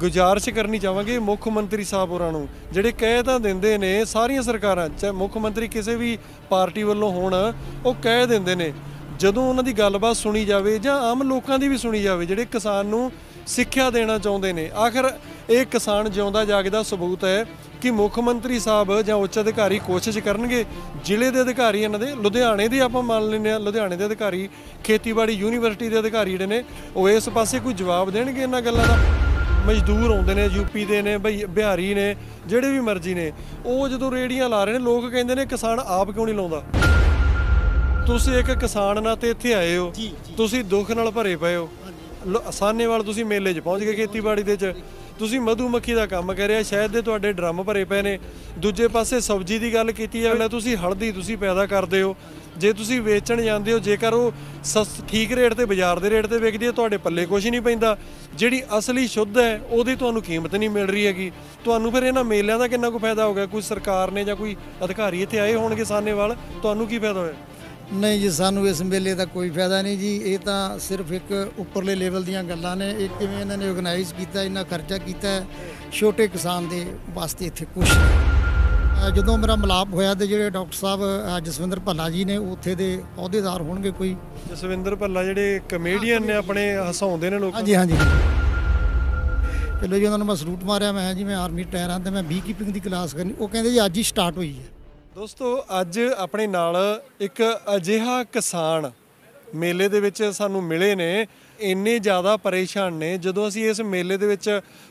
ਗੁਜਾਰਿਸ਼ ਕਰਨੀ ਚਾਹਾਂਗੇ ਮੁੱਖ ਮੰਤਰੀ ਸਾਹਿਬ ਹੋਰਾਂ ਨੂੰ ਜਿਹੜੇ ਕਹਿ ਤਾਂ ਦਿੰਦੇ ਨੇ ਸਾਰੀਆਂ ਸਰਕਾਰਾਂ ਚਾਹੇ ਮੁੱਖ ਮੰਤਰੀ ਕਿਸੇ ਵੀ ਪਾਰਟੀ ਵੱਲੋਂ ਹੋਣ ਉਹ ਕਹਿ ਦਿੰਦੇ ਨੇ ਜਦੋਂ ਉਹਨਾਂ ਦੀ ਗੱਲਬਾਤ ਸੁਣੀ ਜਾਵੇ ਜਾਂ ਆਮ ਲੋਕਾਂ ਦੀ ਵੀ ਸੁਣੀ ਜਾਵੇ ਜਿਹੜੇ ਕਿਸਾਨ ਨੂੰ ਸਿੱਖਿਆ ਦੇਣਾ ਚਾਹੁੰਦੇ ਨੇ ਆਖਰ ਇਹ ਕਿਸਾਨ ਜਿਉਂਦਾ ਜਾਗਦਾ ਸਬੂਤ ਹੈ ਕਿ ਮੁੱਖ ਮੰਤਰੀ ਸਾਹਿਬ ਜਾਂ ਉੱਚ ਅਧਿਕਾਰੀ ਕੋਸ਼ਿਸ਼ ਕਰਨਗੇ ਜ਼ਿਲ੍ਹੇ ਦੇ ਅਧਿਕਾਰੀ ਇਹਨਾਂ ਦੇ ਲੁਧਿਆਣੇ ਦੇ ਆਪਾਂ ਮੰਨ ਲੈਂਦੇ ਆ ਲੁਧਿਆਣੇ ਦੇ ਅਧਿਕਾਰੀ ਖੇਤੀਬਾੜੀ ਯੂਨੀਵਰਸਿਟੀ ਦੇ ਅਧਿਕਾਰੀ ਜਿਹੜੇ ਨੇ ਉਹ ਇਸ ਪਾਸੇ ਕੋਈ ਜਵਾਬ ਦੇਣਗੇ ਇਹਨਾਂ ਗੱਲਾਂ ਦਾ ਮਜ਼ਦੂਰ ਆਉਂਦੇ ਨੇ ਯੂਪੀ ਦੇ ਨੇ ਬਈ ਬਿਹਾਰੀ ਨੇ ਜਿਹੜੇ ਵੀ ਮਰਜ਼ੀ ਨੇ ਉਹ ਜਦੋਂ ਰੇੜੀਆਂ ਲਾ ਰਹੇ ਨੇ ਲੋਕ ਕਹਿੰਦੇ ਨੇ ਕਿਸਾਨ ਆਪ ਕਿਉਂ ਨਹੀਂ ਲਾਉਂਦਾ ਤੁਸੀਂ ਇੱਕ ਕਿਸਾਨ ਨਾਲ ਤੇ ਇੱਥੇ ਆਏ ਹੋ ਤੁਸੀਂ ਦੁੱਖ ਨਾਲ ਭਰੇ ਪਏ ਹੋ ਸਾਨੇਵਾਲ ਤੁਸੀਂ ਮੇਲੇ 'ਚ ਪਹੁੰਚ ਗਏ ਖੇਤੀਬਾੜੀ ਦੇ 'ਚ ਤੁਸੀਂ ਮਧੂਮੱਖੀ ਦਾ ਕੰਮ ਕਰਿਆ ਸ਼ਾਇਦ ਦੇ ਤੁਹਾਡੇ ਡਰਮ ਭਰੇ ਪਏ ਨੇ ਦੂਜੇ ਪਾਸੇ ਸਬਜ਼ੀ ਦੀ ਗੱਲ ਕੀਤੀ ਜਾਵੇ ਤੁਸੀਂ ਹਲਦੀ ਤੁਸੀਂ ਪੈਦਾ ਕਰਦੇ ਹੋ ਜੇ ਤੁਸੀਂ ਵੇਚਣ ਜਾਂਦੇ ਹੋ ਜੇਕਰ ਉਹ ਠੀਕ ਰੇਟ ਤੇ ਬਾਜ਼ਾਰ ਦੇ ਰੇਟ ਤੇ ਵਿਕਦੀ ਹੈ ਤੁਹਾਡੇ ਪੱਲੇ ਕੁਝ ਨਹੀਂ ਪੈਂਦਾ ਜਿਹੜੀ ਅਸਲੀ ਸ਼ੁੱਧ ਹੈ ਉਹਦੀ ਤੁਹਾਨੂੰ ਕੀਮਤ ਨਹੀਂ ਮਿਲ ਰਹੀ ਹੈਗੀ ਤੁਹਾਨੂੰ ਫਿਰ ਇਹਨਾਂ ਮੇਲਿਆਂ ਦਾ ਕਿੰਨਾ ਕੁ ਫਾਇਦਾ ਹੋਗਾ ਕੋਈ ਸਰਕਾਰ ਨੇ ਜਾਂ ਕੋਈ ਅਧਿਕਾਰੀ ਇੱਥੇ ਆਏ ਹੋਣਗੇ ਸਾਨੇਵਾਲ ਤੁਹਾਨੂੰ ਕੀ ਫਾਇਦਾ ਹੋਇਆ ਨਹੀਂ ਜੀ ਸਾਨੂੰ ਇਸ ਮੇਲੇ ਦਾ ਕੋਈ ਫਾਇਦਾ ਨਹੀਂ ਜੀ ਇਹ ਤਾਂ ਸਿਰਫ ਇੱਕ ਉੱਪਰਲੇ ਲੈਵਲ ਦੀਆਂ ਗੱਲਾਂ ਨੇ ਇਹ ਕਿਵੇਂ ਇਹਨਾਂ ਨੇ ਆਰਗੇਨਾਈਜ਼ ਕੀਤਾ ਇਹਨਾਂ ਖਰਚਾ ਕੀਤਾ ਛੋਟੇ ਕਿਸਾਨ ਦੇ ਵਾਸਤੇ ਇੱਥੇ ਕੁਝ ਜਦੋਂ ਮੇਰਾ ਮਲਾਪ ਹੋਇਆ ਤੇ ਜਿਹੜੇ ਡਾਕਟਰ ਸਾਹਿਬ ਜਸਵਿੰਦਰ ਭੱਲਾ ਜੀ ਨੇ ਉੱਥੇ ਦੇ ਅਹੁਦੇਦਾਰ ਹੋਣਗੇ ਕੋਈ ਜਸਵਿੰਦਰ ਭੱਲਾ ਜਿਹੜੇ ਕਮੇਡੀਅਨ ਨੇ ਆਪਣੇ ਹਸਾਉਂਦੇ ਨੇ ਲੋਕਾਂ ਹਾਂਜੀ ਹਾਂਜੀ ਚਲੋ ਜੀ ਉਹਨਾਂ ਨੂੰ ਮੈਂ ਸਲੂਟ ਮਾਰਿਆ ਮੈਂ ਜਿਵੇਂ ਆਰਮੀ ਟਾਇਰਾਂ ਤੇ ਮੈਂ ਬੀ ਕੀਪਿੰਗ ਦੀ ਕਲਾਸ ਕਰਨੀ ਉਹ ਕਹਿੰਦੇ ਜੀ ਅੱਜ ਹੀ ਸਟਾਰਟ ਹੋਈ ਹੈ ਦੋਸਤੋ ਅੱਜ ਆਪਣੇ ਨਾਲ ਇੱਕ ਅਜਿਹਾ ਕਿਸਾਨ ਮੇਲੇ ਦੇ ਵਿੱਚ ਸਾਨੂੰ ਮਿਲੇ ਨੇ ਇੰਨੇ ਜ਼ਿਆਦਾ ਪਰੇਸ਼ਾਨ ਨੇ ਜਦੋਂ ਅਸੀਂ ਇਸ ਮੇਲੇ ਦੇ ਵਿੱਚ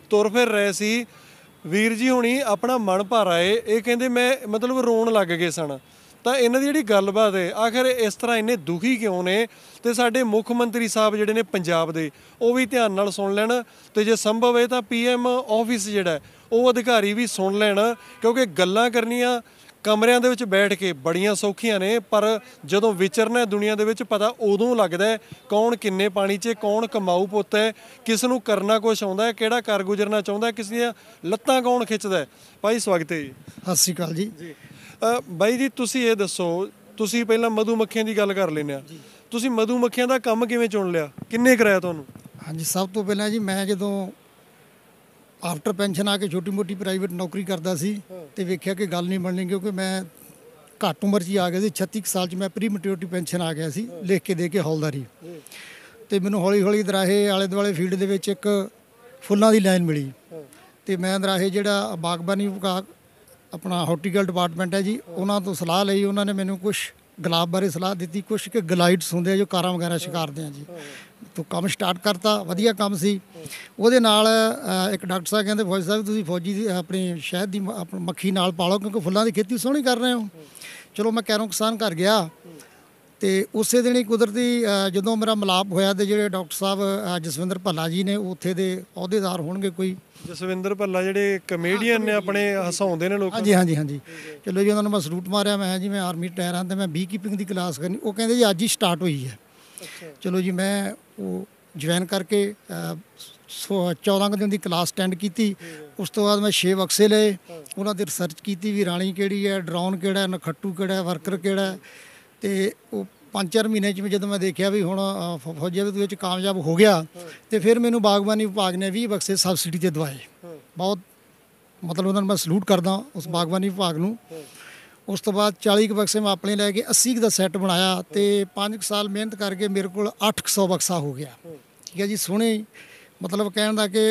ਤੁਰ ਫਿਰ ਰਹੇ ਸੀ ਵੀਰ ਜੀ ਹੁਣੀ ਆਪਣਾ ਮਨ ਭਰ ਆਏ ਇਹ ਕਹਿੰਦੇ ਮੈਂ ਮਤਲਬ ਰੋਣ ਲੱਗ ਗਏ ਸਨ ਤਾਂ ਇਹਨਾਂ ਦੀ ਜਿਹੜੀ ਗੱਲਬਾਤ ਹੈ ਆਖਿਰ ਇਸ ਤਰ੍ਹਾਂ ਇੰਨੇ ਦੁਖੀ ਕਿਉਂ ਨੇ ਤੇ ਸਾਡੇ ਮੁੱਖ ਮੰਤਰੀ ਸਾਹਿਬ ਜਿਹੜੇ ਨੇ ਪੰਜਾਬ ਦੇ ਉਹ ਵੀ ਧਿਆਨ ਨਾਲ ਸੁਣ ਲੈਣ ਤੇ ਜੇ ਸੰਭਵ ਹੈ ਤਾਂ ਪੀਐਮ ਆਫਿਸ ਜਿਹੜਾ ਉਹ ਅਧਿਕਾਰੀ ਵੀ ਸੁਣ ਲੈਣ ਕਿਉਂਕਿ ਗੱਲਾਂ ਕਰਨੀਆਂ ਕਮਰਿਆਂ ਦੇ ਵਿੱਚ ਬੈਠ ਕੇ ਬੜੀਆਂ ਸੌਖੀਆਂ ਨੇ ਪਰ ਜਦੋਂ ਵਿਚਰਨਾ ਦੁਨੀਆ ਦੇ ਵਿੱਚ ਪਤਾ ਉਦੋਂ ਲੱਗਦਾ ਕੌਣ ਕਿੰਨੇ ਪਾਣੀ 'ਚ ਕੌਣ ਕਮਾਊ ਪੁੱਤ ਹੈ ਕਿਸ ਨੂੰ ਕਰਨਾ ਕੁਝ ਆਉਂਦਾ ਕਿਹੜਾ ਕਰ ਗੁਜ਼ਰਨਾ ਚਾਹੁੰਦਾ ਕਿਸ ਦੀਆਂ ਲੱਤਾਂ ਕੌਣ ਖਿੱਚਦਾ ਭਾਈ ਸਵਾਗਤ ਹੈ ਜੀ ਸਤਿ ਸ਼੍ਰੀ ਅਕਾਲ ਜੀ ਜੀ ਬਾਈ ਜੀ ਤੁਸੀਂ ਇਹ ਦੱਸੋ ਤੁਸੀਂ ਪਹਿਲਾਂ ਮਧੂ ਮੱਖੀਆਂ ਦੀ ਗੱਲ ਕਰ ਲੈਨੇ ਆ ਤੁਸੀਂ ਮਧੂ ਮੱਖੀਆਂ ਦਾ ਕੰਮ ਕਿਵੇਂ ਚੁਣ ਲਿਆ ਕਿੰਨੇ ਕਰਾਇਆ ਤੁਹਾਨੂੰ ਹਾਂਜੀ ਸਭ ਤੋਂ ਪਹਿਲਾਂ ਜੀ ਮੈਂ ਜਦੋਂ ਆਫਟਰ ਪੈਨਸ਼ਨ ਆ ਕੇ ਛੋਟੀ ਮੋਟੀ ਪ੍ਰਾਈਵੇਟ ਨੌਕਰੀ ਕਰਦਾ ਸੀ ਤੇ ਵੇਖਿਆ ਕਿ ਗੱਲ ਨਹੀਂ ਬਣਨੀ ਕਿਉਂਕਿ ਮੈਂ ਘੱਟ ਉਮਰ 'ਚ ਆ ਗਿਆ ਸੀ 36 ਸਾਲ 'ਚ ਮੈਂ ਪ੍ਰੀ ਮੈਟਿਓਰਟੀ ਪੈਨਸ਼ਨ ਆ ਗਿਆ ਸੀ ਲਿਖ ਕੇ ਦੇ ਕੇ ਹੌਲਦਾਰੀ ਤੇ ਮੈਨੂੰ ਹੌਲੀ ਹੌਲੀ ਦਰਾਹੇ ਆਲੇ ਦੁਆਲੇ ਫੀਲਡ ਦੇ ਵਿੱਚ ਇੱਕ ਫੁੱਲਾਂ ਦੀ ਲਾਈਨ ਮਿਲੀ ਤੇ ਮੈਂ ਦਰਾਹੇ ਜਿਹੜਾ ਬਾਗਬਾਨੀ ਵਿਭਾਗ ਆਪਣਾ ਹਾਰਟੀਕਲ ਡਿਪਾਰਟਮੈਂਟ ਹੈ ਜੀ ਉਹਨਾਂ ਤੋਂ ਸਲਾਹ ਲਈ ਉਹਨਾਂ ਨੇ ਮੈਨੂੰ ਕੁਝ ਗੁਲਾਬ ਬਾਰੇ ਸਲਾਹ ਦਿੱਤੀ ਕੁਝ ਕਿ ਗਲਾਈਡਸ ਹੁੰਦੇ ਆ ਜੋ ਕਾਰਾਂ ਵਗੈਰਾ ਸ਼ਿਕਾਰਦੇ ਆ ਜੀ ਤੋਂ ਕੰਮ ਸਟਾਰਟ ਕਰਤਾ ਵਧੀਆ ਕੰਮ ਸੀ ਉਹਦੇ ਨਾਲ ਇੱਕ ਡਾਕਟਰ ਸਾਹਿਬ ਕਹਿੰਦੇ ਫੌਜ ਸਾਹਿਬ ਤੁਸੀਂ ਫੌਜੀ ਦੀ ਆਪਣੀ ਸ਼ਹਿਦ ਦੀ ਮੱਖੀ ਨਾਲ ਪਾਲੋ ਕਿਉਂਕਿ ਫੁੱਲਾਂ ਦੀ ਖੇਤੀ ਸੋਹਣੀ ਕਰ ਰਹੇ ਹੋ ਚਲੋ ਮੈਂ ਕੈਰੋਂ ਕਿਸਾਨ ਘਰ ਗਿਆ ਤੇ ਉਸੇ ਦਿਨ ਹੀ ਕੁਦਰਤੀ ਜਦੋਂ ਮੇਰਾ ਮਲਾਪ ਹੋਇਆ ਤੇ ਜਿਹੜੇ ਡਾਕਟਰ ਸਾਹਿਬ ਜਸਵਿੰਦਰ ਭੱਲਾ ਜੀ ਨੇ ਉੱਥੇ ਦੇ ਅਹੁਦੇਦਾਰ ਹੋਣਗੇ ਕੋਈ ਜਸਵਿੰਦਰ ਭੱਲਾ ਜਿਹੜੇ ਕਮੇਡੀਅਨ ਨੇ ਆਪਣੇ ਹਸਾਉਂਦੇ ਨੇ ਲੋਕਾਂ ਹਾਂਜੀ ਹਾਂਜੀ ਹਾਂਜੀ ਚਲੋ ਜੀ ਉਹਨਾਂ ਨੂੰ ਮੈਂ ਸਲੂਟ ਮਾਰਿਆ ਮੈਂ ਜੀ ਮੈਂ ਆਰਮੀ ਟਾਇਰਾਂ ਤੇ ਮੈਂ ਬੀ ਕੀਪਿੰਗ ਦੀ ਕਲਾਸ ਕਰਨੀ ਉਹ ਕਹਿੰਦੇ ਜੀ ਅੱਜ ਹੀ ਸਟਾਰਟ ਹੋਈ ਹੈ ਚਲੋ ਜੀ ਮੈਂ ਉਹ ਜੁਆਇਨ ਕਰਕੇ 14 ਦਿਨ ਦੀ ਕਲਾਸ ਅਟੈਂਡ ਕੀਤੀ ਉਸ ਤੋਂ ਬਾਅਦ ਮੈਂ 6 ਬਕਸੇ ਲਏ ਉਹਨਾਂ ਦੀ ਰਿਸਰਚ ਕੀਤੀ ਵੀ ਰਾਣੀ ਕਿਹੜੀ ਹੈ ਡਰਾਉਨ ਕਿਹੜਾ ਨਖੱਟੂ ਕਿਹੜਾ ਵਰਕਰ ਕਿਹੜਾ ਤੇ ਉਹ 5-4 ਮਹੀਨੇ ਚ ਜਦੋਂ ਮੈਂ ਦੇਖਿਆ ਵੀ ਹੁਣ ਫੌਜੀਆ ਦੇ ਵਿੱਚ ਕਾਮਯਾਬ ਹੋ ਗਿਆ ਤੇ ਫਿਰ ਮੈਨੂੰ ਬਾਗਬਾਨੀ ਵਿਭਾਗ ਨੇ 20 ਬਕਸੇ ਸਬਸਿਡੀ ਤੇ ਦਵਾਏ ਬਹੁਤ ਮਤਲਬ ਉਹਨਾਂ ਨੂੰ ਮੈਂ ਸਲੂਟ ਕਰਦਾ ਉਸ ਬਾਗਬਾਨੀ ਵਿਭਾਗ ਨੂੰ ਉਸ ਤੋਂ ਬਾਅਦ 40 ਕ ਬਕਸੇ ਮੈਂ ਆਪਣੇ ਲੈ ਕੇ 80 ਦਾ ਸੈੱਟ ਬਣਾਇਆ ਤੇ 5 ਸਾਲ ਮਿਹਨਤ ਕਰਕੇ ਮੇਰੇ ਕੋਲ 800 ਬਕਸਾ ਹੋ ਗਿਆ ਠੀਕ ਹੈ ਜੀ ਸੋਹਣੇ ਮਤਲਬ ਕਹਿਣ ਦਾ ਕਿ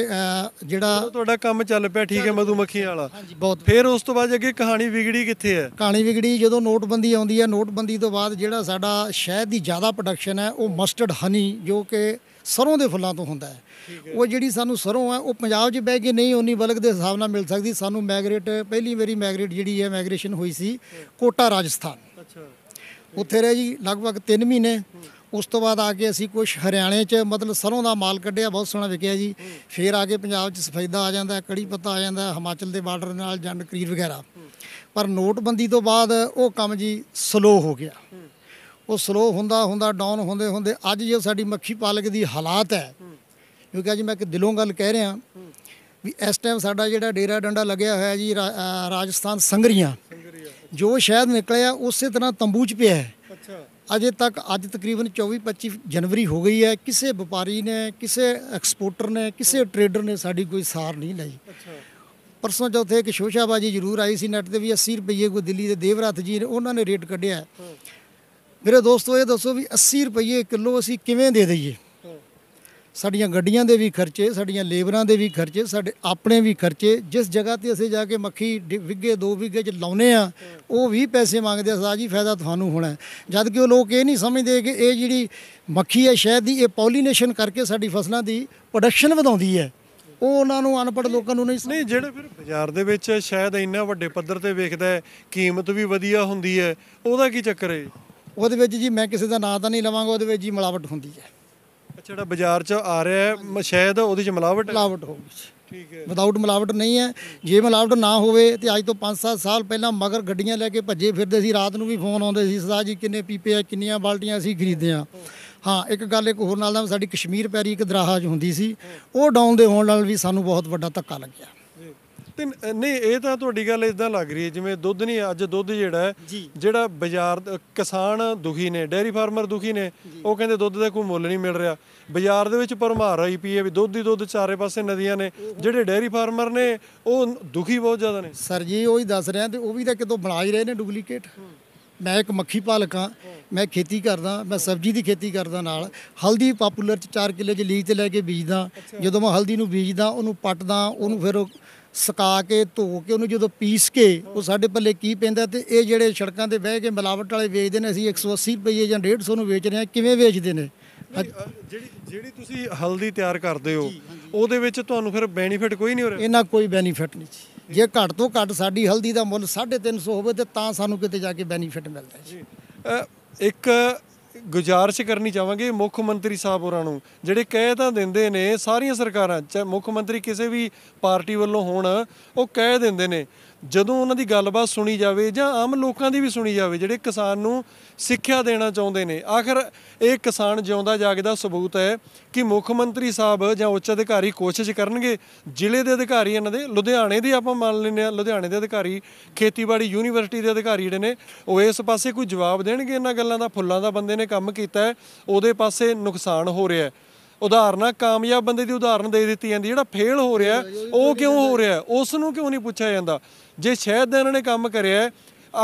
ਜਿਹੜਾ ਤੁਹਾਡਾ ਕੰਮ ਚੱਲ ਪਿਆ ਠੀਕ ਹੈ ਮਧੂਮੱਖੀ ਵਾਲਾ ਬਹੁਤ ਫਿਰ ਉਸ ਤੋਂ ਬਾਅਦ ਅੱਗੇ ਕਹਾਣੀ ਵਿਗੜੀ ਕਿੱਥੇ ਹੈ ਕਹਾਣੀ ਵਿਗੜੀ ਜਦੋਂ ਨੋਟਬੰਦੀ ਆਉਂਦੀ ਹੈ ਨੋਟਬੰਦੀ ਤੋਂ ਬਾਅਦ ਜਿਹੜਾ ਸਾਡਾ ਸ਼ਹਿਦ ਦੀ ਜ਼ਿਆਦਾ ਪ੍ਰੋਡਕਸ਼ਨ ਹੈ ਉਹ ਮਸਟਰਡ ਹਨੀ ਜੋ ਕਿ ਸਰੋਂ ਦੇ ਫੁੱਲਾਂ ਤੋਂ ਹੁੰਦਾ ਹੈ ਉਹ ਜਿਹੜੀ ਸਾਨੂੰ ਸਰੋਂ ਹੈ ਉਹ ਪੰਜਾਬ 'ਚ ਬਹਿ ਕੇ ਨਹੀਂ ਉਨੀ ਬਲਕ ਦੇ ਹਿਸਾਬ ਨਾਲ ਮਿਲ ਸਕਦੀ ਸਾਨੂੰ ਮੈਗਰੇਟ ਪਹਿਲੀ ਵਾਰੀ ਮੈਗਰੇਟ ਜਿਹੜੀ ਹੈ ਮੈਗਰੇਸ਼ਨ ਹੋਈ ਸੀ ਕੋਟਾ ਰਾਜਸਥਾਨ ਅੱਛਾ ਉੱਥੇ ਰਹੇ ਜੀ ਲਗਭਗ 3 ਮਹੀਨੇ ਉਸ ਤੋਂ ਬਾਅਦ ਆ ਕੇ ਅਸੀਂ ਕੁਝ ਹਰਿਆਣੇ 'ਚ ਮਤਲਬ ਸਰੋਂ ਦਾ ਮਾਲ ਕੱਢਿਆ ਬਹੁਤ ਸੋਹਣਾ ਵਿਕਿਆ ਜੀ ਫਿਰ ਆ ਕੇ ਪੰਜਾਬ 'ਚ ਸਫੈਦਾ ਆ ਜਾਂਦਾ ਕੜੀ ਪੱਤਾ ਆ ਜਾਂਦਾ ਹਿਮਾਚਲ ਦੇ ਬਾਰਡਰ ਨਾਲ ਜੰਡ ਕਰੀਰ ਵਗੈਰਾ ਪਰ ਨੋਟਬੰਦੀ ਤੋਂ ਬਾਅਦ ਉਹ ਕੰਮ ਜੀ ਸਲੋ ਹੋ ਗਿਆ ਉਹ ਸਲੋ ਹੁੰਦਾ ਹੁੰਦਾ ਡਾਊਨ ਹੁੰਦੇ ਹੁੰਦੇ ਅੱਜ ਜੇ ਸਾਡੀ ਮੱਖੀ ਪਾਲਕ ਦੀ ਹਾਲਾਤ ਹੈ ਕਿਉਂਕਿ ਅੱਜ ਮੈਂ ਇੱਕ ਦਿਲੋਂ ਗੱਲ ਕਹਿ ਰਿਹਾ ਵੀ ਇਸ ਟਾਈਮ ਸਾਡਾ ਜਿਹੜਾ ਡੇਰਾ ਡੰਡਾ ਲੱਗਿਆ ਹੋਇਆ ਜੀ ਰਾਜਸਥਾਨ ਸੰਗਰੀਆਂ ਜੋ ਸ਼ਹਿਦ ਨਿਕਲਿਆ ਉਸੇ ਤਰ੍ਹਾਂ ਤੰਬੂ 'ਚ ਪਿਆ ਹੈ ਅਜੇ ਤੱਕ ਅੱਜ ਤਕਰੀਬਨ 24-25 ਜਨਵਰੀ ਹੋ ਗਈ ਹੈ ਕਿਸੇ ਵਪਾਰੀ ਨੇ ਕਿਸੇ ਐਕਸਪੋਰਟਰ ਨੇ ਕਿਸੇ ਟਰੇਡਰ ਨੇ ਸਾਡੀ ਕੋਈ ਸਾਰ ਨਹੀਂ ਲਈ ਪਰਸੋਂ ਚੌਥੇ ਇੱਕ ਸ਼ੋਸ਼ਾਬਾਜੀ ਜ਼ਰੂਰ ਆਈ ਸੀ ਨੈਟ ਤੇ ਵੀ 80 ਰੁਪਏ ਕੋਈ ਦਿੱਲੀ ਦੇ ਦੇਵਰਾਤ ਜੀ ਨੇ ਉਹਨਾਂ ਨੇ ਰੇਟ ਕੱਢਿਆ ਮੇਰੇ ਦੋਸਤੋ ਇਹ ਦੱਸੋ ਵੀ 80 ਰੁਪਏ ਕਿਲੋ ਅਸੀਂ ਕਿਵੇਂ ਦੇ ਦਈਏ ਸਾਡੀਆਂ ਗੱਡੀਆਂ ਦੇ ਵੀ ਖਰਚੇ ਸਾਡੀਆਂ ਲੇਬਰਾਂ ਦੇ ਵੀ ਖਰਚੇ ਸਾਡੇ ਆਪਣੇ ਵੀ ਖਰਚੇ ਜਿਸ ਜਗ੍ਹਾ ਤੇ ਅਸੀਂ ਜਾ ਕੇ ਮੱਖੀ ਵਿੱਗੇ ਦੋ ਵਿੱਗੇ ਚ ਲਾਉਨੇ ਆ ਉਹ ਵੀ ਪੈਸੇ ਮੰਗਦੇ ਆ ਸਾਜੀ ਫਾਇਦਾ ਤੁਹਾਨੂੰ ਹੋਣਾ ਜਦ ਕਿ ਉਹ ਲੋਕ ਇਹ ਨਹੀਂ ਸਮਝਦੇ ਕਿ ਇਹ ਜਿਹੜੀ ਮੱਖੀ ਹੈ ਸ਼ਹਿਦ ਦੀ ਇਹ ਪੋਲੀਨੇਸ਼ਨ ਕਰਕੇ ਸਾਡੀ ਫਸਲਾਂ ਦੀ ਪ੍ਰੋਡਕਸ਼ਨ ਵਧਾਉਂਦੀ ਹੈ ਉਹ ਉਹਨਾਂ ਨੂੰ ਅਨਪੜ ਲੋਕਾਂ ਨੂੰ ਨਹੀਂ ਨਹੀਂ ਜਿਹੜੇ ਫਿਰ ਬਾਜ਼ਾਰ ਦੇ ਵਿੱਚ ਸ਼ਾਇਦ ਇੰਨਾ ਵੱਡੇ ਪੱਧਰ ਤੇ ਵੇਖਦਾ ਹੈ ਕੀਮਤ ਵੀ ਵਧੀਆ ਹੁੰਦੀ ਹੈ ਉਹਦਾ ਕੀ ਚੱਕਰ ਹੈ ਉਹਦੇ ਵਿੱਚ ਜੀ ਮੈਂ ਕਿਸੇ ਦਾ ਨਾਂ ਤਾਂ ਨਹੀਂ ਲਵਾਂਗਾ ਉਹਦੇ ਵਿੱਚ ਜੀ ਮਿਲਾਵਟ ਹੁੰਦੀ ਹੈ ਅੱਛਾ ਜਿਹੜਾ ਬਾਜ਼ਾਰ 'ਚ ਆ ਰਿਹਾ ਹੈ ਸ਼ਾਇਦ ਉਹਦੇ 'ਚ ਮਿਲਾਵਟ ਮਿਲਾਵਟ ਹੋਊਗੀ ਠੀਕ ਹੈ ਵਿਦਆਊਟ ਮਿਲਾਵਟ ਨਹੀਂ ਹੈ ਜੇ ਮਿਲਾਵਟ ਨਾ ਹੋਵੇ ਤੇ ਅੱਜ ਤੋਂ 5-7 ਸਾਲ ਪਹਿਲਾਂ ਮਗਰ ਗੱਡੀਆਂ ਲੈ ਕੇ ਭੱਜੇ ਫਿਰਦੇ ਸੀ ਰਾਤ ਨੂੰ ਵੀ ਫੋਨ ਆਉਂਦੇ ਸੀ ਸਦਾ ਜੀ ਕਿੰਨੇ ਪੀਪੇ ਆ ਕਿੰਨੀਆਂ ਬਾਲਟੀਆਂ ਅਸੀਂ ਖਰੀਦਦੇ ਆ ਹਾਂ ਇੱਕ ਗੱਲ ਇੱਕ ਹੋਰ ਨਾਲ ਸਾਡੀ ਕਸ਼ਮੀਰ ਪੈਰੀ ਇੱਕ ਦਰਾਹਾਜ ਹੁੰਦੀ ਸੀ ਉਹ ਡਾਊਨ ਦੇ ਹੋਣ ਨਾਲ ਵੀ ਸਾਨੂੰ ਬਹੁਤ ਵੱਡਾ ਧੱਕਾ ਲੱਗਿਆ ਤੇ ਨਹੀਂ ਇਹ ਤਾਂ ਤੁਹਾਡੀ ਗੱਲ ਇਦਾਂ ਲੱਗ ਰਹੀ ਹੈ ਜਿਵੇਂ ਦੁੱਧ ਨਹੀਂ ਅੱਜ ਦੁੱਧ ਜਿਹੜਾ ਜਿਹੜਾ ਬਾਜ਼ਾਰ ਕਿਸਾਨ ਦੁਖੀ ਨੇ ਡੇਅਰੀ ਫਾਰਮਰ ਦੁਖੀ ਨੇ ਉਹ ਕਹਿੰਦੇ ਦੁੱਧ ਦਾ ਕੋਈ ਮੁੱਲ ਨਹੀਂ ਮਿਲ ਰਿਹਾ ਬਾਜ਼ਾਰ ਦੇ ਵਿੱਚ ਪਰਮਾਰ ਆਈ ਪਈ ਹੈ ਵੀ ਦੁੱਧ ਹੀ ਦੁੱਧ ਚਾਰੇ ਪਾਸੇ ਨਦੀਆਂ ਨੇ ਜਿਹੜੇ ਡੇਅਰੀ ਫਾਰਮਰ ਨੇ ਉਹ ਦੁਖੀ ਬਹੁਤ ਜ਼ਿਆਦਾ ਨੇ ਸਰ ਜੀ ਉਹ ਹੀ ਦੱਸ ਰਿਹਾ ਤੇ ਉਹ ਵੀ ਤਾਂ ਕਿਤੋਂ ਬਣਾ ਹੀ ਰਹੇ ਨੇ ਡੁਪਲੀਕੇਟ ਮੈਂ ਇੱਕ ਮੱਖੀ ਪਾਲਕ ਆ ਮੈਂ ਖੇਤੀ ਕਰਦਾ ਮੈਂ ਸਬਜ਼ੀ ਦੀ ਖੇਤੀ ਕਰਦਾ ਨਾਲ ਹਲਦੀ ਪਪੂਲਰ ਚ 4 ਕਿੱਲੇ ਚ ਲੀਜ ਤੇ ਲੈ ਕੇ ਬੀਜਦਾ ਜਦੋਂ ਮੈਂ ਹਲਦੀ ਨੂੰ ਬੀਜਦਾ ਉਹਨੂੰ ਪੱਟਦਾ ਉਹਨੂੰ ਫਿਰ ਸਕਾ ਕੇ ਧੋ ਕੇ ਉਹਨੂੰ ਜਦੋਂ ਪੀਸ ਕੇ ਉਹ ਸਾਡੇ ਪੱਲੇ ਕੀ ਪੈਂਦਾ ਤੇ ਇਹ ਜਿਹੜੇ ਸੜਕਾਂ ਤੇ ਬਹਿ ਕੇ ਮਿਲਾਵਟ ਵਾਲੇ ਵੇਚਦੇ ਨੇ ਅਸੀਂ 180 ਰੁਪਏ ਜਾਂ 150 ਨੂੰ ਵੇਚ ਰਹੇ ਹਾਂ ਕਿਵੇਂ ਵੇਚਦੇ ਨੇ ਜਿਹੜੀ ਜਿਹੜੀ ਤੁਸੀਂ ਹਲਦੀ ਤਿਆਰ ਕਰਦੇ ਹੋ ਉਹਦੇ ਵਿੱਚ ਤੁਹਾਨੂੰ ਫਿਰ ਬੈਨੀਫਿਟ ਕੋਈ ਨਹੀਂ ਹੋ ਰਿਹਾ ਇਹਨਾਂ ਕੋਈ ਬੈਨੀਫਿਟ ਨਹੀਂ ਜੀ ਜੇ ਘੱਟ ਤੋਂ ਘੱਟ ਸਾਡੀ ਹਲਦੀ ਦਾ ਮੁੱਲ 350 ਹੋਵੇ ਤੇ ਤਾਂ ਸਾਨੂੰ ਕਿਤੇ ਜਾ ਕੇ ਬੈਨੀਫਿਟ ਮਿਲਦਾ ਜੀ ਇੱਕ ਗੁਜਾਰਿਸ਼ ਕਰਨੀ ਚਾਹਾਂਗੇ ਮੁੱਖ ਮੰਤਰੀ ਸਾਹਿਬ ਹੋਰਾਂ ਨੂੰ ਜਿਹੜੇ ਕਹਿ ਤਾਂ ਦਿੰਦੇ ਨੇ ਸਾਰੀਆਂ ਸਰਕਾਰਾਂ ਚ ਮੁੱਖ ਮੰਤਰੀ ਕਿਸੇ ਵੀ ਪਾਰਟੀ ਵੱਲੋਂ ਹੋਣ ਉਹ ਕਹਿ ਦਿੰਦੇ ਨੇ ਜਦੋਂ ਉਹਨਾਂ ਦੀ ਗੱਲਬਾਤ ਸੁਣੀ ਜਾਵੇ ਜਾਂ ਆਮ ਲੋਕਾਂ ਦੀ ਵੀ ਸੁਣੀ ਜਾਵੇ ਜਿਹੜੇ ਕਿਸਾਨ ਨੂੰ ਸਿੱਖਿਆ ਦੇਣਾ ਚਾਹੁੰਦੇ ਨੇ ਆਖਰ ਇਹ ਕਿਸਾਨ ਜਿਉਂਦਾ ਜਾਗਦਾ ਸਬੂਤ ਹੈ ਕਿ ਮੁੱਖ ਮੰਤਰੀ ਸਾਹਿਬ ਜਾਂ ਉੱਚ ਅਧਿਕਾਰੀ ਕੋਸ਼ਿਸ਼ ਕਰਨਗੇ ਜ਼ਿਲ੍ਹੇ ਦੇ ਅਧਿਕਾਰੀ ਇਹਨਾਂ ਦੇ ਲੁਧਿਆਣੇ ਦੇ ਆਪਾਂ ਮੰਨ ਲੈਂਦੇ ਆ ਲੁਧਿਆਣੇ ਦੇ ਅਧਿਕਾਰੀ ਖੇਤੀਬਾੜੀ ਯੂਨੀਵਰਸਿਟੀ ਦੇ ਅਧਿਕਾਰੀ ਜਿਹੜੇ ਨੇ ਉਹ ਇਸ ਪਾਸੇ ਕੋਈ ਜਵਾਬ ਦੇਣਗੇ ਇਹਨਾਂ ਗੱਲਾਂ ਦਾ ਫੁੱਲਾਂ ਦਾ ਬੰਦੇ ਨੇ ਕੰਮ ਕੀਤਾ ਉਹਦੇ ਪਾਸੇ ਨੁਕਸਾਨ ਹੋ ਰਿਹਾ ਹੈ ਉਦਾਹਰਨਾਂ ਕਾਮਯਾਬ ਬੰਦੇ ਦੀ ਉਦਾਹਰਨ ਦੇ ਦਿੱਤੀ ਜਾਂਦੀ ਜਿਹੜਾ ਫੇਲ ਹੋ ਰਿਹਾ ਉਹ ਕਿਉਂ ਹੋ ਰਿਹਾ ਉਸ ਨੂੰ ਕਿਉਂ ਨਹੀਂ ਪੁੱਛਿਆ ਜਾਂਦਾ ਜੇ ਸ਼ਾਇਦ ਇਹਨਾਂ ਨੇ ਕੰਮ ਕਰਿਆ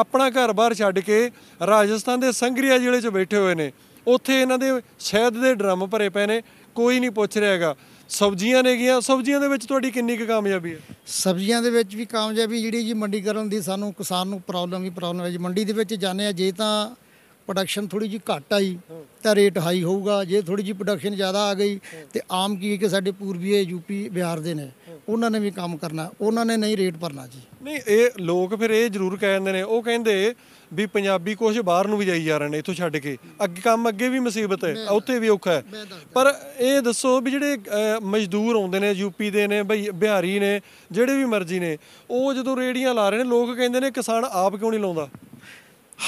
ਆਪਣਾ ਘਰ-ਬਾਰ ਛੱਡ ਕੇ ਰਾਜਸਥਾਨ ਦੇ ਸੰਗਰੀਆ ਜ਼ਿਲ੍ਹੇ 'ਚ ਬੈਠੇ ਹੋਏ ਨੇ ਉੱਥੇ ਇਹਨਾਂ ਦੇ ਸ਼ਹਿਦ ਦੇ ਡਰਮ ਭਰੇ ਪਏ ਨੇ ਕੋਈ ਨਹੀਂ ਪੁੱਛ ਰਿਹਾ ਹੈਗਾ ਸਬਜ਼ੀਆਂ ਨੇ ਗਿਆ ਸਬਜ਼ੀਆਂ ਦੇ ਵਿੱਚ ਤੁਹਾਡੀ ਕਿੰਨੀ ਕੁ ਕਾਮਯਾਬੀ ਹੈ ਸਬਜ਼ੀਆਂ ਦੇ ਵਿੱਚ ਵੀ ਕਾਮਯਾਬੀ ਜਿਹੜੀ ਜੀ ਮੰਡੀ ਕਰਨ ਦੀ ਸਾਨੂੰ ਕਿਸਾਨ ਨੂੰ ਪ੍ਰੋਬਲਮ ਹੀ ਪ੍ਰੋਬਲਮ ਹੈ ਜੀ ਮੰਡੀ ਦੇ ਵਿੱਚ ਜਾਣੇ ਆ ਜੇ ਤਾਂ ਪ੍ਰੋਡਕਸ਼ਨ ਥੋੜੀ ਜੀ ਘੱਟ ਆਈ ਤਾਂ ਰੇਟ ਹਾਈ ਹੋਊਗਾ ਜੇ ਥੋੜੀ ਜੀ ਪ੍ਰੋਡਕਸ਼ਨ ਜ਼ਿਆਦਾ ਆ ਗਈ ਤੇ ਆਮ ਕੀ ਹੈ ਕਿ ਸਾਡੇ ਪੂਰਬੀ ਯੂਪੀ ਬਿਹਾਰ ਦੇ ਨੇ ਉਹਨਾਂ ਨੇ ਵੀ ਕੰਮ ਕਰਨਾ ਉਹਨਾਂ ਨੇ ਨਹੀਂ ਰੇਟ ਭਰਨਾ ਜੀ ਨਹੀਂ ਇਹ ਲੋਕ ਫਿਰ ਇਹ ਜ਼ਰੂਰ ਕਹਿ ਜਾਂਦੇ ਨੇ ਉਹ ਕਹਿੰਦੇ ਵੀ ਪੰਜਾਬੀ ਕੁਝ ਬਾਹਰ ਨੂੰ ਵੀ ਜਾਈ ਜਾ ਰਹੇ ਨੇ ਇੱਥੋਂ ਛੱਡ ਕੇ ਅੱਗੇ ਕੰਮ ਅੱਗੇ ਵੀ ਮੁਸੀਬਤ ਹੈ ਉੱਥੇ ਵੀ ਔਖਾ ਹੈ ਪਰ ਇਹ ਦੱਸੋ ਵੀ ਜਿਹੜੇ ਮਜ਼ਦੂਰ ਆਉਂਦੇ ਨੇ ਯੂਪੀ ਦੇ ਨੇ ਬਈ ਬਿਹਾਰੀ ਨੇ ਜਿਹੜੇ ਵੀ ਮਰਜ਼ੀ ਨੇ ਉਹ ਜਦੋਂ ਰੇੜੀਆਂ ਲਾ ਰਹੇ ਨੇ ਲੋਕ ਕਹਿੰਦੇ ਨੇ ਕਿਸਾਨ ਆਪ ਕਿਉਂ ਨਹੀਂ ਲਾਉਂਦਾ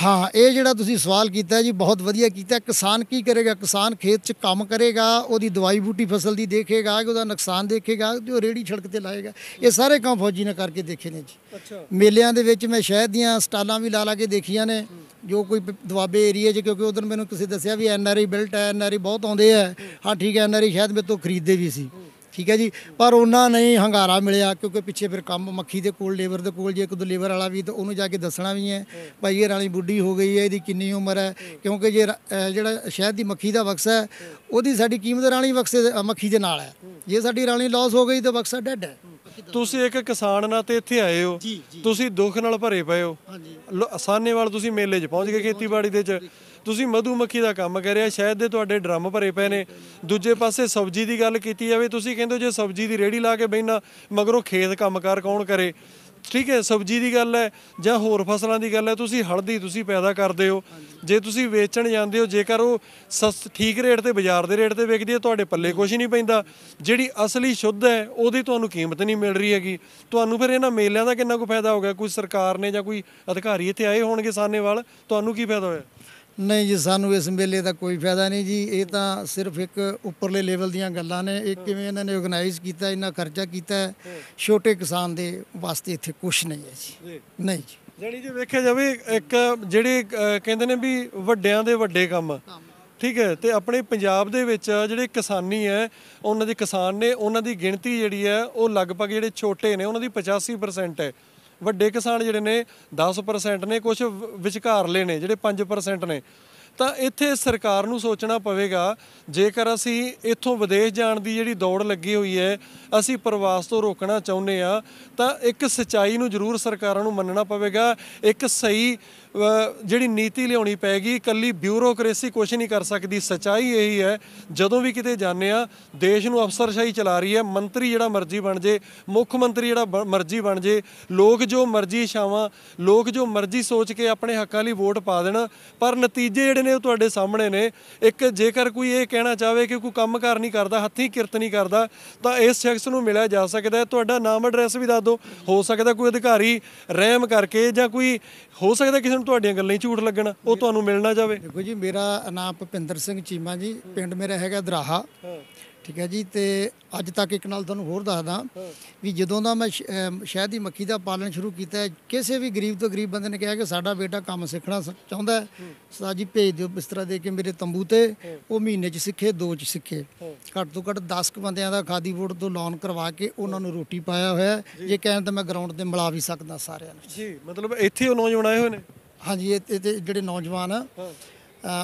ਹਾਂ ਇਹ ਜਿਹੜਾ ਤੁਸੀਂ ਸਵਾਲ ਕੀਤਾ ਜੀ ਬਹੁਤ ਵਧੀਆ ਕੀਤਾ ਕਿਸਾਨ ਕੀ ਕਰੇਗਾ ਕਿਸਾਨ ਖੇਤ 'ਚ ਕੰਮ ਕਰੇਗਾ ਉਹਦੀ ਦਵਾਈ ਬੂਟੀ ਫਸਲ ਦੀ ਦੇਖੇਗਾ ਕਿ ਉਹਦਾ ਨੁਕਸਾਨ ਦੇਖੇਗਾ ਜੋ ਰੇੜੀ ਛੜਕ ਤੇ ਲਾਏਗਾ ਇਹ ਸਾਰੇ ਕੰਮ ਫੌਜੀ ਨੇ ਕਰਕੇ ਦੇਖੇ ਨੇ ਜੀ ਅੱਛਾ ਮੇਲਿਆਂ ਦੇ ਵਿੱਚ ਮੈਂ ਸ਼ਹਿਦ ਦੀਆਂ ਸਟਾਲਾਂ ਵੀ ਲਾ ਲਾ ਕੇ ਦੇਖੀਆਂ ਨੇ ਜੋ ਕੋਈ ਦਵਾਬੇ ਏਰੀਆ 'ਚ ਕਿਉਂਕਿ ਉਧਰ ਮੈਨੂੰ ਕਿਸੇ ਦੱਸਿਆ ਵੀ ਐਨਆਰਆਈ ਬਿਲਟ ਹੈ ਐਨਆਰਆਈ ਬਹੁਤ ਆਉਂਦੇ ਆ ਹਾਂ ਠੀਕ ਹੈ ਐਨਆਰਆਈ ਸ਼ਾਇਦ ਮੇਰੇ ਤੋਂ ਖਰੀਦਦੇ ਵੀ ਸੀ ਠੀਕ ਹੈ ਜੀ ਪਰ ਉਹਨਾਂ ਨਹੀਂ ਹੰਗਾਰਾ ਮਿਲਿਆ ਕਿਉਂਕਿ ਪਿੱਛੇ ਫਿਰ ਕੰਮ ਮੱਖੀ ਦੇ ਕੋਲ ਲੇਬਰ ਦੇ ਕੋਲ ਜੇ ਇੱਕ ਦੋ ਲੇਬਰ ਵਾਲਾ ਵੀ ਤਾਂ ਉਹਨੂੰ ਜਾ ਕੇ ਦੱਸਣਾ ਵੀ ਹੈ ਭਾਈ ਇਹ ਰਾਣੀ ਬੁੱਢੀ ਹੋ ਗਈ ਹੈ ਇਹਦੀ ਕਿੰਨੀ ਉਮਰ ਹੈ ਕਿਉਂਕਿ ਜੇ ਜਿਹੜਾ ਸ਼ਹਿਦ ਦੀ ਮੱਖੀ ਦਾ ਬਕਸਾ ਹੈ ਉਹਦੀ ਸਾਡੀ ਕੀਮਤ ਰਾਣੀ ਬਕਸੇ ਮੱਖੀ ਦੇ ਨਾਲ ਹੈ ਜੇ ਸਾਡੀ ਰਾਣੀ ਲਾਸ ਹੋ ਗਈ ਤਾਂ ਬਕਸਾ ਡੈਡ ਹੈ ਤੁਸੀਂ ਇੱਕ ਕਿਸਾਨ ਨਾਲ ਤੇ ਇੱਥੇ ਆਏ ਹੋ ਤੁਸੀਂ ਦੁੱਖ ਨਾਲ ਭਰੇ ਪਏ ਹੋ ਵਾਲ ਤੁਸੀਂ ਮੇਲੇ 'ਚ ਪਹੁੰਚ ਗਏ ਖੇਤੀਬਾੜੀ ਦੇ 'ਚ ਤੁਸੀਂ ਮਧੂਮੱਖੀ ਦਾ ਕੰਮ ਕਰ ਰਿਹਾ ਸ਼ਾਇਦ ਦੇ ਤੁਹਾਡੇ ਡਰਮ ਭਰੇ ਪਏ ਨੇ ਦੂਜੇ ਪਾਸੇ ਸਬਜ਼ੀ ਦੀ ਗੱਲ ਕੀਤੀ ਜਾਵੇ ਤੁਸੀਂ ਕਹਿੰਦੇ ਜੇ ਸਬਜ਼ੀ ਦੀ ਰੇੜੀ ਲਾ ਕੇ ਬੈਣਾ ਮਗਰੋਂ ਖੇਤ ਕੰਮਕਾਰ ਕੌਣ ਕਰੇ ਠੀਕ ਹੈ ਸਬਜ਼ੀ ਦੀ ਗੱਲ ਹੈ ਜਾਂ ਹੋਰ ਫਸਲਾਂ ਦੀ ਗੱਲ ਹੈ ਤੁਸੀਂ ਹਲਦੀ ਤੁਸੀਂ ਪੈਦਾ ਕਰਦੇ ਹੋ ਜੇ ਤੁਸੀਂ ਵੇਚਣ ਜਾਂਦੇ ਹੋ ਜੇਕਰ ਉਹ ਠੀਕ ਰੇਟ ਤੇ ਬਾਜ਼ਾਰ ਦੇ ਰੇਟ ਤੇ ਵਿਕਦੀ ਹੈ ਤੁਹਾਡੇ ਪੱਲੇ ਕੁਝ ਨਹੀਂ ਪੈਂਦਾ ਜਿਹੜੀ ਅਸਲੀ ਸ਼ੁੱਧ ਹੈ ਉਹਦੀ ਤੁਹਾਨੂੰ ਕੀਮਤ ਨਹੀਂ ਮਿਲ ਰਹੀ ਹੈਗੀ ਤੁਹਾਨੂੰ ਫਿਰ ਇਹਨਾਂ ਮੇਲਿਆਂ ਦਾ ਕਿੰਨਾ ਕੁ ਫਾਇਦਾ ਹੋ ਗਿਆ ਕੋਈ ਸਰਕਾਰ ਨੇ ਜਾਂ ਕੋਈ ਅਧਿਕਾਰੀ ਇੱਥੇ ਆਏ ਹੋਣਗੇ ਸਾਨੇਵਾਲ ਤੁਹਾਨੂੰ ਕੀ ਫਾਇਦਾ ਹੋਇਆ ਨਹੀਂ ਜੀ ਸਾਨੂੰ ਇਸ ਮੇਲੇ ਦਾ ਕੋਈ ਫਾਇਦਾ ਨਹੀਂ ਜੀ ਇਹ ਤਾਂ ਸਿਰਫ ਇੱਕ ਉੱਪਰਲੇ ਲੈਵਲ ਦੀਆਂ ਗੱਲਾਂ ਨੇ ਇਹ ਕਿਵੇਂ ਇਹਨਾਂ ਨੇ ਆਰਗੇਨਾਈਜ਼ ਕੀਤਾ ਇਹਨਾਂ ਖਰਚਾ ਕੀਤਾ ਛੋਟੇ ਕਿਸਾਨ ਦੇ ਵਾਸਤੇ ਇੱਥੇ ਕੁਝ ਨਹੀਂ ਹੈ ਜੀ ਨਹੀਂ ਜੀ ਜਿਹੜੀ ਜੇ ਵੇਖਿਆ ਜਾਵੇ ਇੱਕ ਜਿਹੜੇ ਕਹਿੰਦੇ ਨੇ ਵੀ ਵੱਡਿਆਂ ਦੇ ਵੱਡੇ ਕੰਮ ਠੀਕ ਹੈ ਤੇ ਆਪਣੇ ਪੰਜਾਬ ਦੇ ਵਿੱਚ ਜਿਹੜੇ ਕਿਸਾਨੀ ਹੈ ਉਹਨਾਂ ਦੇ ਕਿਸਾਨ ਨੇ ਉਹਨਾਂ ਦੀ ਗਿਣਤੀ ਜਿਹੜੀ ਹੈ ਉਹ ਲਗਭਗ ਜਿਹੜੇ ਛੋਟੇ ਨੇ ਉਹਨਾਂ ਦੀ 85% ਹੈ ਵੱਡੇ ਕਿਸਾਨ ਜਿਹੜੇ ਨੇ 10% ਨੇ ਕੁਝ ਵਿਚਕਾਰਲੇ ਨੇ ਜਿਹੜੇ 5% ਨੇ ਤਾਂ ਇੱਥੇ ਸਰਕਾਰ ਨੂੰ ਸੋਚਣਾ ਪਵੇਗਾ ਜੇਕਰ ਅਸੀਂ ਇੱਥੋਂ ਵਿਦੇਸ਼ ਜਾਣ ਦੀ ਜਿਹੜੀ ਦੌੜ ਲੱਗੀ ਹੋਈ ਹੈ ਅਸੀਂ ਪ੍ਰਵਾਸ ਤੋਂ ਰੋਕਣਾ ਚਾਹੁੰਦੇ ਆ ਤਾਂ ਇੱਕ ਸਚਾਈ ਨੂੰ ਜ਼ਰੂਰ ਸਰਕਾਰਾਂ ਨੂੰ ਮੰਨਣਾ ਪਵੇਗਾ ਇੱਕ ਸਹੀ ਜਿਹੜੀ ਨੀਤੀ ਲਿਆਉਣੀ ਪੈਗੀ ਇਕੱਲੀ ਬਿਊਰੋਕ੍ਰੇਸੀ ਕੁਝ ਨਹੀਂ ਕਰ ਸਕਦੀ ਸਚਾਈ ਇਹੀ ਹੈ ਜਦੋਂ ਵੀ ਕਿਤੇ ਜਾਂਦੇ ਆ ਦੇਸ਼ ਨੂੰ ਅਫਸਰਸ਼ਾਹੀ ਚਲਾ ਰਹੀ ਹੈ ਮੰਤਰੀ ਜਿਹੜਾ ਮਰਜ਼ੀ ਬਣ ਜੇ ਮੁੱਖ ਮੰਤਰੀ ਜਿਹੜਾ ਮਰਜ਼ੀ ਬਣ ਜੇ ਲੋਕ ਜੋ ਮਰਜ਼ੀ ਛਾਵਾਂ ਲੋਕ ਜੋ ਮਰਜ਼ੀ ਸੋਚ ਕੇ ਆਪਣੇ ਹੱਕਾਂ ਲਈ ਵੋਟ ਪਾ ਦੇਣ ਪਰ ਨਤੀਜੇ ਜਿਹੜੇ ਨੇ ਉਹ ਤੁਹਾਡੇ ਸਾਹਮਣੇ ਨੇ ਇੱਕ ਜੇਕਰ ਕੋਈ ਇਹ ਕਹਿਣਾ ਚਾਹਵੇ ਕਿ ਕੋਈ ਕੰਮ ਕਰ ਨਹੀਂ ਕਰਦਾ ਹੱਥੀਂ ਕਿਰਤ ਨਹੀਂ ਕਰਦਾ ਤਾਂ ਇਸ ਸ਼ਖਸ ਨੂੰ ਮਿਲਿਆ ਜਾ ਸਕਦਾ ਹੈ ਤੁਹਾਡਾ ਨਾਮ ਐਡਰੈਸ ਵੀ ਦੱਸ ਦਿਓ ਹੋ ਸਕਦਾ ਕੋਈ ਅਧਿਕਾਰੀ ਰਹਿਮ ਕਰਕੇ ਜਾਂ ਕੋਈ ਹੋ ਸਕਦਾ ਕਿਸੇ ਤੁਹਾਨੂੰ ਤੁਹਾਡੀਆਂ ਗੱਲਾਂ ਹੀ ਝੂਠ ਲੱਗਣ ਉਹ ਤੁਹਾਨੂੰ ਮਿਲਣਾ ਜਾਵੇ ਦੇਖੋ ਜੀ ਮੇਰਾ ਨਾਮ ਭਪਿੰਦਰ ਸਿੰਘ ਚੀਮਾ ਜੀ ਪਿੰਡ ਮੇਰਾ ਹੈਗਾ ਦਰਾਹਾ ਠੀਕ ਹੈ ਜੀ ਤੇ ਅੱਜ ਤੱਕ ਇੱਕ ਨਾਲ ਤੁਹਾਨੂੰ ਹੋਰ ਦੱਸਦਾ ਵੀ ਜਦੋਂ ਦਾ ਮੈਂ ਸ਼ਹਿਦ ਦੀ ਮੱਖੀ ਦਾ ਪਾਲਣ ਸ਼ੁਰੂ ਕੀਤਾ ਕਿਸੇ ਵੀ ਗਰੀਬ ਤੋਂ ਗਰੀਬ ਬੰਦੇ ਨੇ ਕਿਹਾ ਕਿ ਸਾਡਾ ਬੇਟਾ ਕੰਮ ਸਿੱਖਣਾ ਚਾਹੁੰਦਾ ਹੈ ਸਰ ਜੀ ਭੇਜ ਦਿਓ ਬਿਸਤਰਾ ਦੇ ਕੇ ਮੇਰੇ ਤੰਬੂ ਤੇ ਉਹ ਮਹੀਨੇ 'ਚ ਸਿੱਖੇ ਦੋ 'ਚ ਸਿੱਖੇ ਘੱਟ ਤੋਂ ਘੱਟ 10 ਕ ਬੰਦਿਆਂ ਦਾ ਖਾਦੀ ਬੋਰਡ ਤੋਂ ਲੋਨ ਕਰਵਾ ਕੇ ਉਹਨਾਂ ਨੂੰ ਰੋਟੀ ਪਾਇਆ ਹੋਇਆ ਜੇ ਕਹਿਣ ਤਾਂ ਮੈਂ ਗਰਾਊਂਡ ਤੇ ਮਿਲਾ ਵੀ ਸਕਦਾ ਸਾਰਿਆਂ ਨੂੰ ਜੀ ਮਤਲਬ ਇੱਥੇ ਉਹ ਨੌਜਵਾਨ ਆਏ ਹੋਏ ਨੇ ਹਾਂਜੀ ਇਹ ਤੇ ਜਿਹੜੇ ਨੌਜਵਾਨ ਆ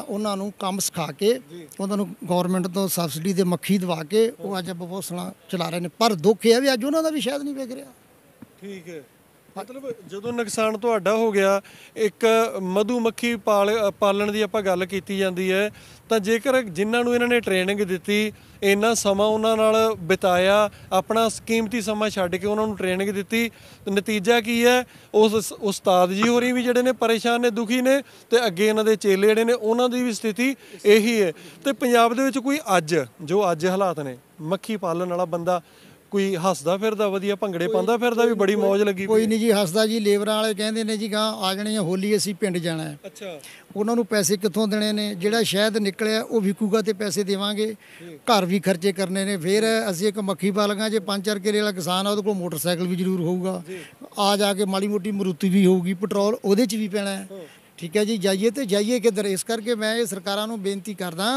ਉਹਨਾਂ ਨੂੰ ਕੰਮ ਸਿਖਾ ਕੇ ਉਹਨਾਂ ਨੂੰ ਗਵਰਨਮੈਂਟ ਤੋਂ ਸਬਸਿਡੀ ਦੇ ਮੱਖੀ ਦਵਾ ਕੇ ਉਹ ਅੱਜ ਸਣਾ ਚਲਾ ਰਹੇ ਨੇ ਪਰ ਦੁੱਖ ਇਹ ਵੀ ਅੱਜ ਉਹਨਾਂ ਦਾ ਵੀ ਸ਼ਾਇਦ ਨਹੀਂ ਵੇਖ ਰਿਹਾ ਠੀਕ ਹੈ ਮਤਲਬ ਜਦੋਂ ਨੁਕਸਾਨ ਤੁਹਾਡਾ ਹੋ ਗਿਆ ਇੱਕ ਮਧੂਮੱਖੀ ਪਾਲ ਪਾਲਣ ਦੀ ਆਪਾਂ ਗੱਲ ਕੀਤੀ ਜਾਂਦੀ ਹੈ ਤਾਂ ਜੇਕਰ ਜਿਨ੍ਹਾਂ ਨੂੰ ਇਹਨਾਂ ਨੇ ਟ੍ਰੇਨਿੰਗ ਦਿੱਤੀ ਇੰਨਾ ਸਮਾਂ ਉਹਨਾਂ ਨਾਲ ਬਿਤਾਇਆ ਆਪਣਾ ਕੀਮਤੀ ਸਮਾਂ ਛੱਡ ਕੇ ਉਹਨਾਂ ਨੂੰ ਟ੍ਰੇਨਿੰਗ ਦਿੱਤੀ ਨਤੀਜਾ ਕੀ ਹੈ ਉਸ ਉਸਤਾਦ ਜੀ ਹੋਰੀ ਵੀ ਜਿਹੜੇ ਨੇ ਪਰੇਸ਼ਾਨ ਨੇ ਦੁਖੀ ਨੇ ਤੇ ਅੱਗੇ ਇਹਨਾਂ ਦੇ ਚੇਲੇ ਜਿਹੜੇ ਨੇ ਉਹਨਾਂ ਦੀ ਵੀ ਸਥਿਤੀ ਇਹੀ ਹੈ ਤੇ ਪੰਜਾਬ ਦੇ ਵਿੱਚ ਕੋਈ ਅੱਜ ਜੋ ਅੱਜ ਹਾਲਾਤ ਨੇ ਮੱਖੀ ਪਾਲਣ ਵਾਲਾ ਬੰਦਾ ਕੋਈ ਹੱਸਦਾ ਫਿਰਦਾ ਵਧੀਆ ਭੰਗੜੇ ਪਾਉਂਦਾ ਫਿਰਦਾ ਵੀ ਬੜੀ ਮौज ਲੱਗੀ ਕੋਈ ਨਹੀਂ ਜੀ ਹੱਸਦਾ ਜੀ ਲੇਬਰਾਂ ਵਾਲੇ ਕਹਿੰਦੇ ਨੇ ਜੀ ਗਾਂ ਆ ਜਾਣੇ ਆ ਹੋਲੀ ਅਸੀਂ ਪਿੰਡ ਜਾਣਾ ਹੈ ਅੱਛਾ ਉਹਨਾਂ ਨੂੰ ਪੈਸੇ ਕਿੱਥੋਂ ਦੇਣੇ ਨੇ ਜਿਹੜਾ ਸ਼ਹਿਦ ਨਿਕਲਿਆ ਉਹ ਵਿਕੂਗਾ ਤੇ ਪੈਸੇ ਦੇਵਾਂਗੇ ਘਰ ਵੀ ਖਰਚੇ ਕਰਨੇ ਨੇ ਫਿਰ ਅਸੀਂ ਇੱਕ ਮੱਖੀ ਪਾਲਾਂਗੇ ਜੇ ਪੰਜ ਚਾਰ ਕਿਰੇ ਵਾਲਾ ਕਿਸਾਨ ਆ ਉਹਦੇ ਕੋਲ ਮੋਟਰਸਾਈਕਲ ਵੀ ਜ਼ਰੂਰ ਹੋਊਗਾ ਆ ਜਾ ਕੇ ਮਾੜੀ ਮੋਟੀ ਮਰੂਤੀ ਵੀ ਹੋਊਗੀ ਪੈਟਰੋਲ ਉਹਦੇ 'ਚ ਵੀ ਪੈਣਾ ਠੀਕ ਹੈ ਜੀ ਜਾਈਏ ਤੇ ਜਾਈਏ ਕਿਦਰ ਇਸ ਕਰਕੇ ਮੈਂ ਇਹ ਸਰਕਾਰਾਂ ਨੂੰ ਬੇਨਤੀ ਕਰਦਾ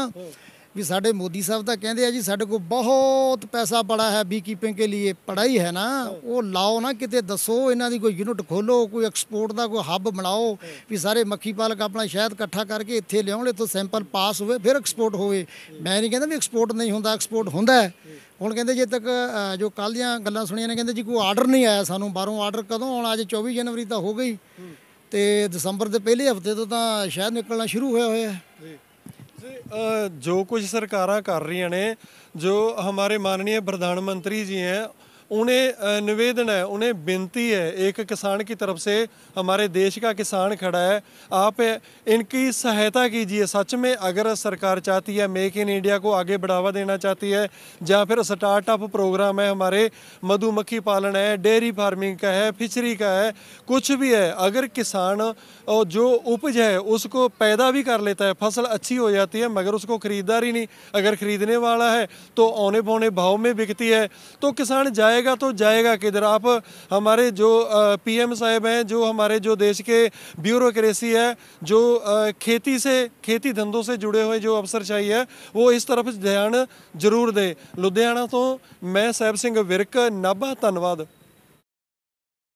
ਵੀ ਸਾਡੇ ਮੋਦੀ ਸਾਹਿਬ ਤਾਂ ਕਹਿੰਦੇ ਆ ਜੀ ਸਾਡੇ ਕੋਲ ਬਹੁਤ ਪੈਸਾ ਪੜਾ ਹੈ ਬੀ ਕੀਪਿੰਗ ਕੇ ਲਈ ਪੜਾਈ ਹੈ ਨਾ ਉਹ ਲਾਓ ਨਾ ਕਿਤੇ ਦੱਸੋ ਇਹਨਾਂ ਦੀ ਕੋਈ ਯੂਨਿਟ ਖੋਲੋ ਕੋਈ ਐਕਸਪੋਰਟ ਦਾ ਕੋਈ ਹੱਬ ਬਣਾਓ ਵੀ ਸਾਰੇ ਮੱਖੀ ਪਾਲਕ ਆਪਣਾ ਸ਼ਹਿਦ ਇਕੱਠਾ ਕਰਕੇ ਇੱਥੇ ਲਿਆਉਣ ਇਥੋਂ ਸੈਂਪਲ ਪਾਸ ਹੋਵੇ ਫਿਰ ਐਕਸਪੋਰਟ ਹੋਵੇ ਮੈਂ ਨਹੀਂ ਕਹਿੰਦਾ ਵੀ ਐਕਸਪੋਰਟ ਨਹੀਂ ਹੁੰਦਾ ਐਕਸਪੋਰਟ ਹੁੰਦਾ ਹੁਣ ਕਹਿੰਦੇ ਜੇ ਤੱਕ ਜੋ ਕੱਲ ਦੀਆਂ ਗੱਲਾਂ ਸੁਣੀਆਂ ਨੇ ਕਹਿੰਦੇ ਜੀ ਕੋਈ ਆਰਡਰ ਨਹੀਂ ਆਇਆ ਸਾਨੂੰ ਬਾਹਰੋਂ ਆਰਡਰ ਕਦੋਂ ਆਉਣਾ ਅੱਜ 24 ਜਨਵਰੀ ਤਾਂ ਹੋ ਗਈ ਤੇ ਦਸੰਬਰ ਦੇ ਪਹਿਲੇ ਹਫਤੇ ਤੋਂ ਤਾਂ ਸ਼ਹਿਦ ਨਿਕਲਣਾ ਸ਼ੁਰੂ ਹੋਇਆ ਹੋਇਆ ਹੈ ਜੋ ਕੁਝ ਸਰਕਾਰਾਂ ਕਰ ਰਹੀਆਂ ਨੇ ਜੋ ਹਮਾਰੇ ਮਾਨਣੀਏ ਪ੍ਰਧਾਨ ਮੰਤਰੀ ਜੀ ਹੈ उन्हें निवेदन है उन्हें विनती है एक किसान की तरफ से हमारे देश का किसान खड़ा है आप इनकी सहायता कीजिए सच में अगर सरकार चाहती है मेक इन इंडिया को आगे बढ़ावा देना चाहती है या फिर स्टार्टअप प्रोग्राम है हमारे मधुमक्खी पालन है डेयरी फार्मिंग का है फिशरी का है कुछ भी है अगर किसान जो उपज है उसको पैदा भी कर लेता है फसल अच्छी हो जाती है मगर उसको खरीदार ही नहीं अगर खरीदने वाला है तो औने पौने भाव में बिकती है तो किसान जाएगा आएगा तो जाएगा किधर आप हमारे जो पीएम साहब हैं जो हमारे जो देश के ब्यूरोक्रेसी है जो खेती से खेती धंधों से जुड़े हुए जो अफसरशाही है वो ਇਸ ਤਰਫ ਧਿਆਨ ਜ਼ਰੂਰ ਦੇ ਲੁਧਿਆਣਾ ਤੋਂ ਮੈਂ ਸਾਹਿਬ ਸਿੰਘ ਵਿਰਕ ਨਾਭਾ ਧੰਨਵਾਦ